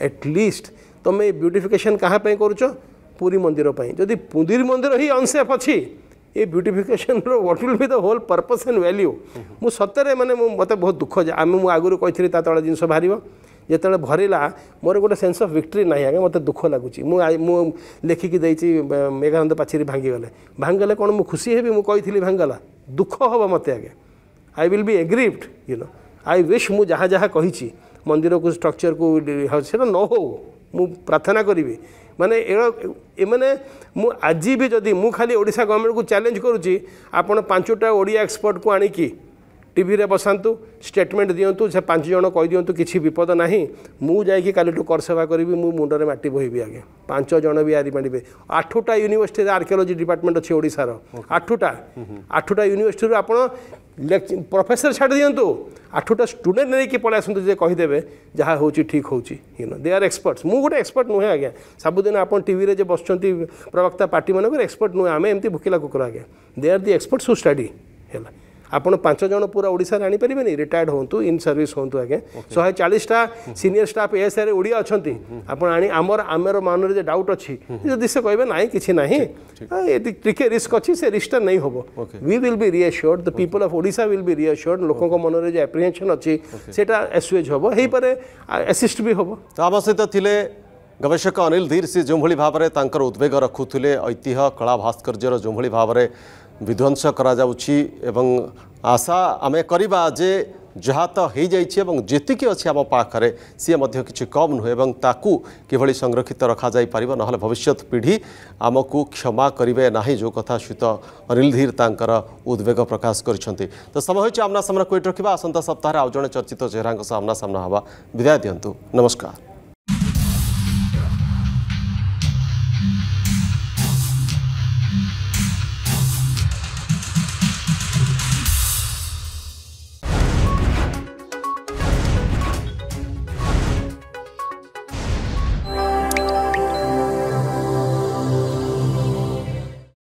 ଆଟଲିଷ୍ଟ ତୁମେ ଏ ବ୍ୟୁଟିଫିକେସନ୍ କାହା ପାଇଁ କରୁଛ ପୁରୀ ମନ୍ଦିର ପାଇଁ ଯଦି ପୁରୀ ମନ୍ଦିର ହିଁ ଅନସେଫ୍ ଅଛି ଏ ବ୍ୟୁଟିଫିକେସନ୍ର what will be the whole purpose and value ମୁଁ ସତରେ ମାନେ ମୁଁ ମୋତେ ବହୁତ ଦୁଃଖ ଆମେ ମୁଁ ଆଗରୁ କହିଥିଲି ତା ତଳ ଜିନିଷ ବାହାରିବ ଯେତେବେଳେ ଭରିଲା ମୋର ଗୋଟେ ସେନ୍ସ ଅଫ୍ ଭିକ୍ଟ୍ରି ନାହିଁ ଆଜ୍ଞା ମୋତେ ଦୁଃଖ ଲାଗୁଛି ମୁଁ ମୁଁ ଲେଖିକି ଦେଇଛି ମେଘାନନ୍ଦ ପାଚେରୀ ଭାଙ୍ଗିଗଲେ ଭାଙ୍ଗିଗଲେ କ'ଣ ମୁଁ ଖୁସି ହେବି ମୁଁ କହିଥିଲି ଭାଙ୍ଗିଗଲା ଦୁଃଖ ହେବ ମୋତେ ଆଜ୍ଞା I will be aggrieved you know I wish ମୁଁ ଯାହା ଯାହା କହିଛି ମନ୍ଦିରକୁ ଷ୍ଟ୍ରକ୍ଚରକୁ ସେଇଟା ନ ହେଉ ମୁଁ ପ୍ରାର୍ଥନା କରିବି ମାନେ ଏ ଏମାନେ ମୁଁ ଆଜି ବି ଯଦି ମୁଁ ଖାଲି ଓଡ଼ିଶା ଗଭର୍ଣ୍ଣମେଣ୍ଟକୁ ଚ୍ୟାଲେଞ୍ଜ କରୁଛି ଆପଣ ପାଞ୍ଚଟା ଓଡ଼ିଆ ଏକ୍ସପର୍ଟକୁ ଆଣିକି টিভিরে ବସାନ୍ତୁ ଷ୍ଟେଟମେଣ୍ଟ ଦିଅନ୍ତୁ ସେ ପାଞ୍ଚ ଜଣ କହିଦିଅନ୍ତୁ କିଛି ବିପଦ ନାହିଁ ମୁଁ ଯାଇକି କାଲିଠୁ କରସେବା କରିବି ମୁଁ ମୁଣ୍ଡରେ ମାଟି ବୋହିବି ଆଜ୍ଞା ପାଞ୍ଚ ଜଣ ବି ଆରିପାରିବେ ଆଠୁଟା ୟୁନିଭର୍ସିଟିରେ ଆର୍କିଓଲୋଜି ଡିପାର୍ଟମେଣ୍ଟ ଅଛି ଓଡ଼ିଶାର ଆଠୁଟା ଆଠୁଟା ୟୁନିଭର୍ସିଟିରୁ ଆପଣ ପ୍ରଫେସର ଛାଡ଼ି ଦିଅନ୍ତୁ ଆଠୁଟା ଷ୍ଟୁଡେଣ୍ଟ ନେଇକି ପଳାଇ ଆସନ୍ତୁ ଯେ କହିଦେବେ ଯାହା ହେଉଛି ଠିକ୍ ହେଉଛି ୟୁନୋ ଦେ ଆର୍ ଏକ୍ସପର୍ଟସ୍ ମୁଁ ଗୋଟେ ଏକ୍ସପର୍ଟ ନୁହେଁ ଆଜ୍ଞା ସବୁଦିନ ଆପଣ ଟିଭିରେ ଯେ ବସୁଛନ୍ତି ପ୍ରବକ୍ତା ପାର୍ଟିମାନଙ୍କର ଏକ୍ସପର୍ଟ ନୁହେଁ ଆମେ ଏମିତି ଭୁକିଲା କୁକୁର ଆଜ୍ଞା ଦେ ଆର୍ ଦି ଏକ୍ସପର୍ଟସ୍ ହୁ ଷ୍ଟଡି ହେଲା ଆପଣ ପାଞ୍ଚ ଜଣ ପୁରା ଓଡ଼ିଶାରେ ଆଣିପାରିବେନି ରିଟାୟାର୍ଡ ହୁଅନ୍ତୁ ଇନ୍ ସର୍ଭିସ୍ ହୁଅନ୍ତୁ ଆଜ୍ଞା ଶହେ ଚାଳିଶଟା ସିନିୟର ଷ୍ଟାଫ୍ ଏଏସ୍ଆଇରେ ଓଡ଼ିଆ ଅଛନ୍ତି ଆପଣ ଆଣି ଆମର ଆମର ମନରେ ଯେ ଡାଉଟ୍ ଅଛି ଯଦି ସେ କହିବେ ନାହିଁ କିଛି ନାହିଁ ଟିକେ ରିସ୍କ ଅଛି ସେ ରିସ୍କଟା ନେଇ ହେବ we will be reassured the people of Odisha will be reassured ଲୋକଙ୍କ ମନରେ ଯେ ଆପ୍ରିହେନ୍ସନ୍ ଅଛି ସେଟା ଏସ୍ୟୁଏଜ୍ ହେବ ହେଇପାରେ ଆସିଷ୍ଟ ବି ହେବ ତ ଆମ ସହିତ ଥିଲେ गवेषक अनिल धीर सी जो भाई भाव में उद्वेग रखुले ऐतिह कला भास्कर्य जो भाव में विध्वंस करशा आम करवाजे जहा तो हो जाए जी अच्छे आम पाखे सी मध्य किम नुहेक किभली संरक्षित रखा जा पार ना भविष्य पीढ़ी आम को क्षमा करे ना जो कथ सहित अनिल धीर तर उद्वेग प्रकाश कर तो समय होना सामना क्विट रखा आसंता सप्ताह आज जे चर्चित चेहरा सामना सामना हाँ विदाय दिंतु नमस्कार